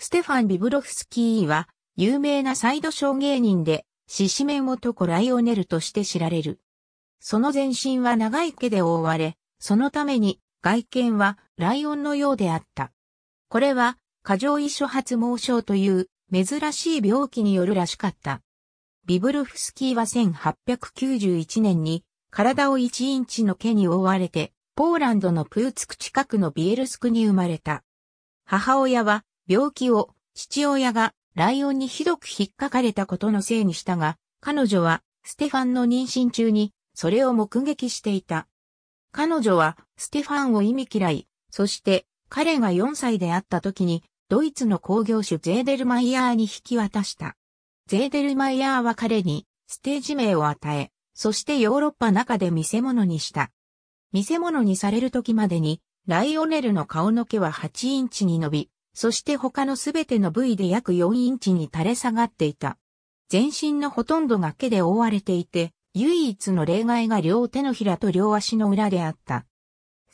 ステファン・ビブロフスキーは、有名なサイドショー芸人で、獅子面男ライオネルとして知られる。その全身は長い毛で覆われ、そのために外見はライオンのようであった。これは過剰遺書発毛症という珍しい病気によるらしかった。ビブロフスキーは1891年に体を1インチの毛に覆われてポーランドのプーツク近くのビエルスクに生まれた。母親は病気を父親がライオンにひどく引っかかれたことのせいにしたが、彼女はステファンの妊娠中にそれを目撃していた。彼女はステファンを意味嫌い、そして彼が4歳であった時にドイツの工業種ゼーデルマイヤーに引き渡した。ゼーデルマイヤーは彼にステージ名を与え、そしてヨーロッパ中で見せ物にした。見せ物にされる時までにライオネルの顔の毛は8インチに伸び、そして他のすべての部位で約4インチに垂れ下がっていた。全身のほとんどが毛で覆われていて、唯一の例外が両手のひらと両足の裏であった。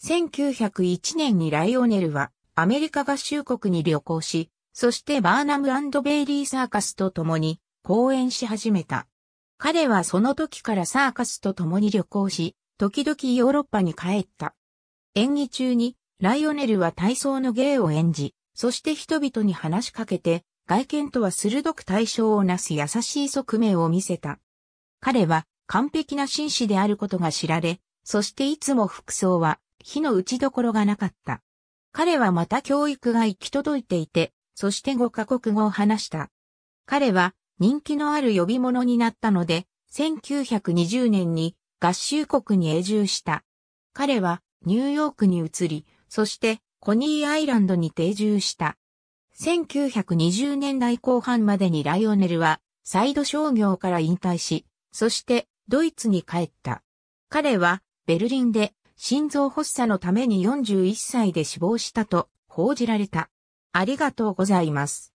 1901年にライオネルはアメリカ合衆国に旅行し、そしてバーナムベイリーサーカスと共に公演し始めた。彼はその時からサーカスと共に旅行し、時々ヨーロッパに帰った。演技中にライオネルは体操の芸を演じ、そして人々に話しかけて、外見とは鋭く対象をなす優しい側面を見せた。彼は完璧な紳士であることが知られ、そしていつも服装は火の打ちどころがなかった。彼はまた教育が行き届いていて、そして5カ国語を話した。彼は人気のある呼び物になったので、1920年に合衆国に永住した。彼はニューヨークに移り、そしてコニーアイランドに定住した。1920年代後半までにライオネルは、サイド商業から引退し、そしてドイツに帰った。彼はベルリンで心臓発作のために41歳で死亡したと報じられた。ありがとうございます。